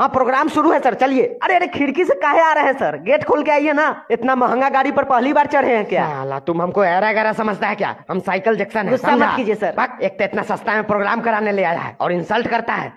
हाँ प्रोग्राम शुरू है सर चलिए अरे अरे खिड़की से काहे आ रहे हैं सर गेट खोल के आइए ना इतना महंगा गाड़ी पर पहली बार चढ़े हैं क्या हाला तुम हमको ऐरा गहरा समझता है क्या हम साइकिल जैक्सन है गुस्सा मत कीजिए सर एक तो इतना सस्ता में प्रोग्राम कराने ले आया है और इंसल्ट करता है